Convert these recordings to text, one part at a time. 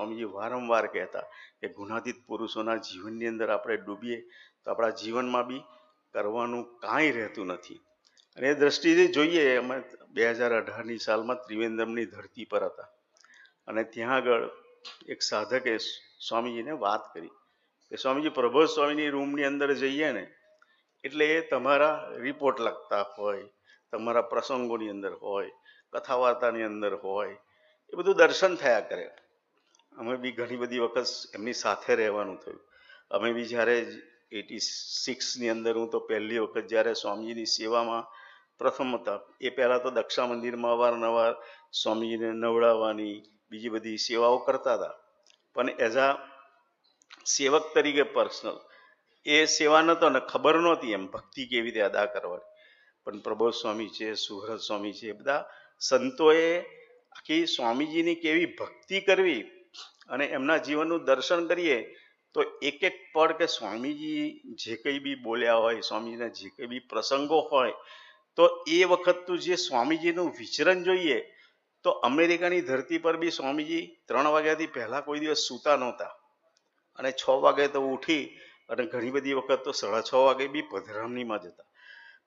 સ્વામીજી વારંવાર કહેતા કે ગુનાધિત પુરુષોના જીવનની અંદર આપણે ડૂબીએ તો આપણા જીવનમાં બી કરવાનું કાંઈ રહેતું નથી અને એ દ્રષ્ટિથી જોઈએ અમે બે હજાર અઢારની સાલમાં ત્રિવેન્દ્રમની ધરતી પર હતા અને ત્યાં આગળ એક સાધકે સ્વામીજીને વાત કરી કે સ્વામીજી પ્રભો સ્વામીની રૂમની અંદર જઈએ ને એટલે એ તમારા રિપોર્ટ લખતા હોય તમારા પ્રસંગોની અંદર હોય કથા વાર્તાની અંદર હોય એ બધું દર્શન થયા કરે અમે બી ઘણી બધી વખત એમની સાથે રહેવાનું થયું અમે બી જ્યારે એટી સિક્સની અંદર હું તો પહેલી વખત જ્યારે સ્વામીજીની સેવામાં પ્રથમ હતા એ પહેલાં તો દક્ષા મંદિરમાં અવારનવાર સ્વામીજીને નવડાવવાની બીજી બધી સેવાઓ કરતા હતા પણ એઝ અ સેવક તરીકે પર્સનલ એ સેવા નહોતો ને ખબર નહોતી એમ ભક્તિ કેવી રીતે અદા કરવાની પણ પ્રબોધ સ્વામી છે સુહરત સ્વામી છે બધા સંતોએ આખી સ્વામીજીની કેવી ભક્તિ કરવી અને એમના જીવનનું દર્શન કરીએ તો એક એક પળ કે સ્વામીજી જે કંઈ બી બોલ્યા હોય સ્વામીજીના જે કંઈ બી પ્રસંગો હોય તો એ વખતનું જે સ્વામીજીનું વિચરણ જોઈએ તો અમેરિકાની ધરતી પર બી સ્વામીજી ત્રણ વાગ્યાથી પહેલાં કોઈ દિવસ સૂતા નહોતા અને છ વાગે તો ઉઠી અને ઘણી બધી વખત તો સાડા છ વાગે બી પધરામણીમાં જતા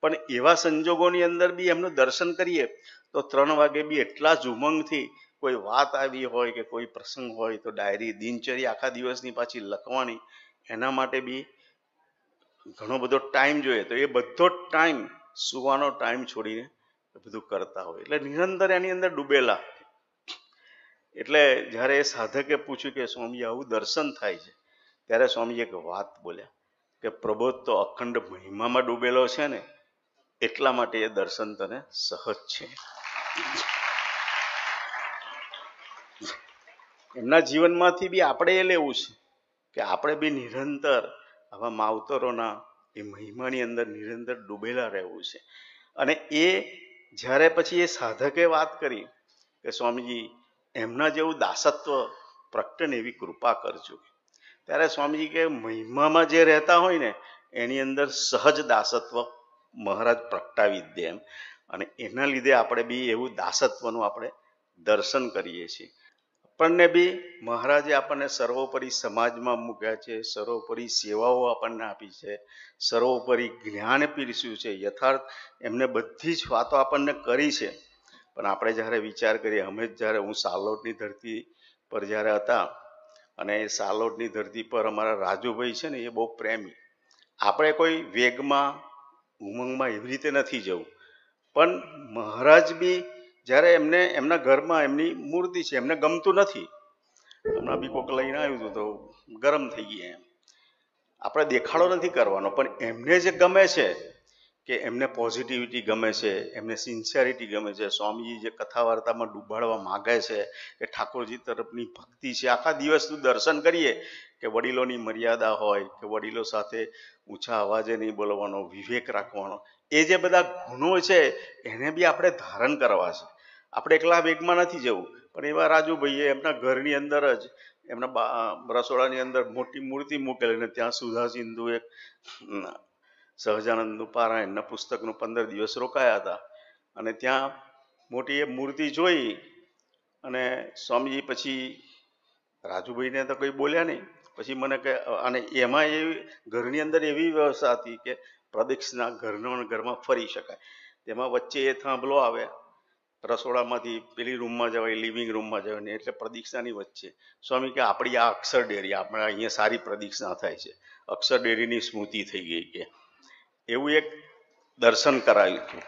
પણ એવા સંજોગોની અંદર બી એમનું દર્શન કરીએ તો ત્રણ વાગે બી એટલા જ ઉમંગથી કોઈ વાત આવી હોય કે કોઈ પ્રસંગ હોય તો ડાયરી દિનચર્યા આખા દિવસની પાછી લખવાની એના માટે બી ઘણો બધો ટાઈમ જોઈએ તો એ બધો ટાઈમ સુવાનો ટાઈમ છોડીને બધું કરતા હોય એટલે નિરંતર એની અંદર ડૂબેલા એટલે જ્યારે એ સાધકે પૂછ્યું કે સ્વામી આવું દર્શન થાય છે ત્યારે સ્વામી એક વાત બોલ્યા કે પ્રબોધ તો અખંડ મહિમામાં ડૂબેલો છે ને એટલા માટે એ દર્શન તને સહજ છે એમના જીવનમાંથી બી આપણે એ લેવું છે કે આપણે બી નિરંતર આવા માવતરોના એ મહિમાની અંદર નિરંતર ડૂબેલા રહેવું છે અને એ જ્યારે પછી એ સાધકે વાત કરી કે સ્વામીજી એમના જેવું દાસત્વ પ્રગટને એવી કૃપા કરજો ત્યારે સ્વામીજી કે મહિમામાં જે રહેતા હોય ને એની અંદર સહજ દાસત્વ મહારાજ પ્રગટાવી દે એમ અને એના લીધે આપણે બી એવું દાસત્વનું આપણે દર્શન કરીએ છીએ આપણને બી મહારાજે આપણને સર્વોપરી સમાજમાં મૂક્યા છે સર્વોપરી સેવાઓ આપણને આપી છે સર્વોપરી જ્ઞાન પીરસ્યું છે યથાર્થ એમને બધી જ વાતો આપણને કરી છે પણ આપણે જ્યારે વિચાર કરીએ અમે જ્યારે હું સાલોટની ધરતી પર જ્યારે હતા અને એ સાલોટની ધરતી પર અમારા રાજુભાઈ છે ને એ બહુ પ્રેમી આપણે કોઈ વેગમાં ઉમંગમાં એવી રીતે નથી જવું પણ મહારાજ બી જ્યારે એમને એમના ઘરમાં એમની મૂર્તિ છે એમને ગમતું નથી હમણાં બી કોક લઈને આવ્યું હતું તો ગરમ થઈ ગઈ એમ આપણે દેખાડો નથી કરવાનો પણ એમને જે ગમે છે કે એમને પોઝિટિવિટી ગમે છે એમને સિન્સિયરિટી ગમે છે સ્વામીજી જે કથા વાર્તામાં ડૂબાડવા માગે છે કે ઠાકોરજી તરફની ભક્તિ છે આખા દિવસનું દર્શન કરીએ કે વડીલોની મર્યાદા હોય કે વડીલો સાથે ઊંચા અવાજે નહીં બોલવાનો વિવેક રાખવાનો એ જે બધા ગુનો છે એને બી આપણે ધારણ કરવા છે આપણે એકલા વેગમાં નથી જવું પણ એવા રાજુભાઈએ એમના ઘરની અંદર જ એમના રસોડાની અંદર મોટી મૂર્તિ મૂકેલી અને ત્યાં સુધા સિંધુ એક સહજાનંદનું પારાયણ પુસ્તકનું પંદર દિવસ રોકાયા હતા અને ત્યાં મોટી એ મૂર્તિ જોઈ અને સ્વામીજી પછી રાજુભાઈને તો કંઈ બોલ્યા નહીં પછી મને કે અને એમાં એવી ઘરની અંદર એવી વ્યવસ્થા હતી કે પ્રદક્ષિણા ઘરનો ઘરમાં ફરી શકાય તેમાં વચ્ચે એ થાંભલો આવે રસોડામાંથી પેલી રૂમમાં જવાય લિવિંગ રૂમમાં જવાય એટલે પ્રદક્ષિણાની વચ્ચે સ્વામી કે આપણી આ અક્ષર ડેરી આપણે અહીંયા સારી પ્રદક્ષિણા થાય છે અક્ષર ડેરીની સ્મૃતિ થઈ ગઈ કે એવું એક દર્શન કરાયું હતું